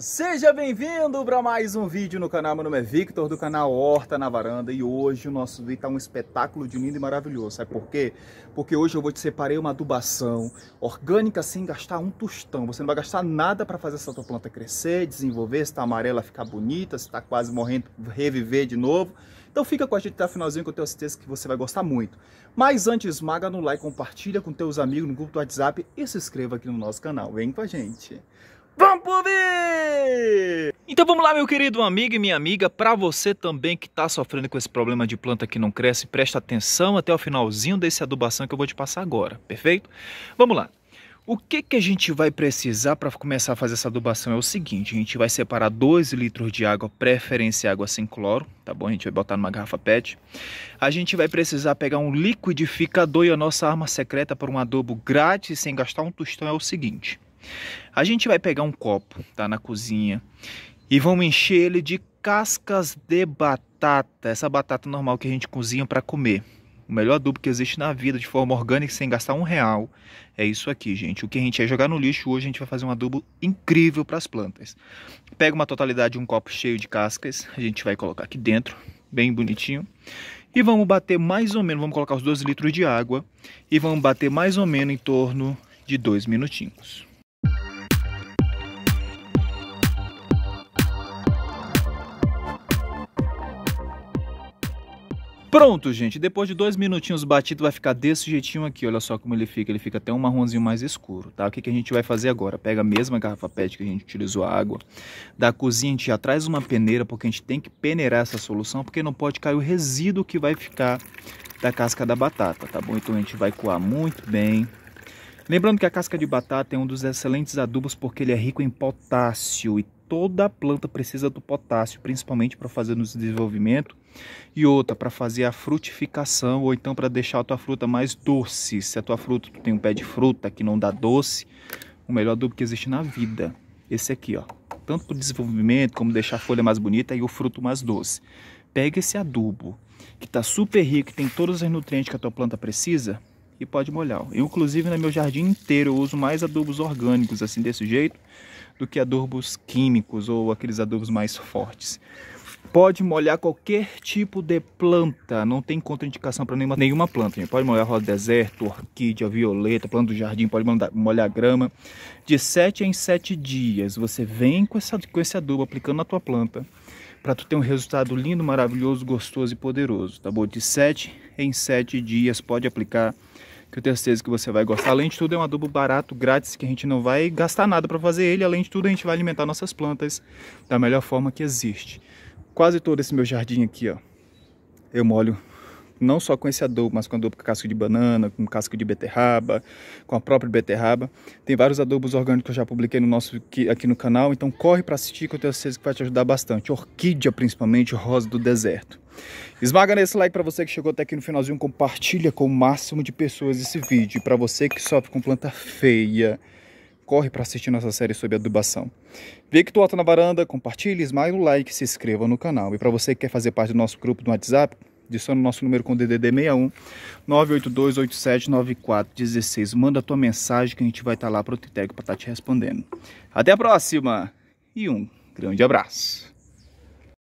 Seja bem-vindo para mais um vídeo no canal. Meu nome é Victor do canal Horta na Varanda e hoje o nosso vídeo está um espetáculo de lindo e maravilhoso. Sabe por quê? Porque hoje eu vou te separei uma adubação orgânica sem gastar um tostão. Você não vai gastar nada para fazer essa tua planta crescer, desenvolver, se está amarela, ficar bonita, se está quase morrendo, reviver de novo. Então fica com a gente até o finalzinho que eu tenho certeza que você vai gostar muito. Mas antes, esmaga no like, compartilha com teus amigos no grupo do WhatsApp e se inscreva aqui no nosso canal. Vem com a gente. Então vamos lá, meu querido amigo e minha amiga, para você também que está sofrendo com esse problema de planta que não cresce, presta atenção até o finalzinho desse adubação que eu vou te passar agora, perfeito? Vamos lá. O que, que a gente vai precisar para começar a fazer essa adubação é o seguinte, a gente vai separar 2 litros de água, preferência água sem cloro, tá bom? A gente vai botar numa garrafa PET. A gente vai precisar pegar um liquidificador e a nossa arma secreta para um adubo grátis sem gastar um tostão é o seguinte. A gente vai pegar um copo, tá? Na cozinha e vamos encher ele de cascas de batata. Essa batata normal que a gente cozinha para comer. O melhor adubo que existe na vida de forma orgânica sem gastar um real. É isso aqui, gente. O que a gente ia é jogar no lixo hoje, a gente vai fazer um adubo incrível para as plantas. Pega uma totalidade de um copo cheio de cascas. A gente vai colocar aqui dentro, bem bonitinho. E vamos bater mais ou menos, vamos colocar os 12 litros de água. E vamos bater mais ou menos em torno de dois minutinhos. Pronto, gente. Depois de dois minutinhos batido, vai ficar desse jeitinho aqui. Olha só como ele fica. Ele fica até um marronzinho mais escuro, tá? O que, que a gente vai fazer agora? Pega a mesma garrafa PET que a gente utilizou a água. Da cozinha, a gente já traz uma peneira, porque a gente tem que peneirar essa solução, porque não pode cair o resíduo que vai ficar da casca da batata, tá bom? Então a gente vai coar muito bem. Lembrando que a casca de batata é um dos excelentes adubos porque ele é rico em potássio e toda a planta precisa do potássio, principalmente para fazer no desenvolvimento e outra para fazer a frutificação ou então para deixar a tua fruta mais doce. Se a tua fruta tu tem um pé de fruta que não dá doce, o melhor adubo que existe na vida, esse aqui, ó. Tanto para o desenvolvimento como deixar a folha mais bonita e o fruto mais doce. Pega esse adubo que está super rico, que tem todos os nutrientes que a tua planta precisa e pode molhar. Eu, inclusive, no meu jardim inteiro, eu uso mais adubos orgânicos assim desse jeito do que adubos químicos ou aqueles adubos mais fortes. Pode molhar qualquer tipo de planta, não tem contraindicação para nenhuma, nenhuma planta. Pode molhar rosa deserto, orquídea, violeta, planta do jardim, pode molhar grama. De 7 em 7 dias você vem com, essa, com esse adubo aplicando na tua planta para tu ter um resultado lindo, maravilhoso, gostoso e poderoso, tá bom? De 7 em 7 dias pode aplicar que eu tenho certeza que você vai gostar. Além de tudo, é um adubo barato, grátis, que a gente não vai gastar nada para fazer ele. Além de tudo, a gente vai alimentar nossas plantas da melhor forma que existe. Quase todo esse meu jardim aqui, ó, eu molho não só com esse adubo, mas com adubo com casco de banana, com casco de beterraba, com a própria beterraba. Tem vários adubos orgânicos que eu já publiquei no nosso aqui no canal, então corre para assistir que eu tenho certeza que vai te ajudar bastante. Orquídea principalmente, rosa do deserto. Esmaga nesse like para você que chegou até aqui no finalzinho, compartilha com o máximo de pessoas esse vídeo. Para você que sofre com planta feia, corre para assistir nossa série sobre adubação. Vê que tu está na varanda, compartilha, esmaga o like, se inscreva no canal. E para você que quer fazer parte do nosso grupo do WhatsApp, Adiciona o nosso número com DDD 61 982 87 9416. Manda a tua mensagem que a gente vai estar tá lá para o Titec para estar tá te respondendo. Até a próxima e um grande abraço.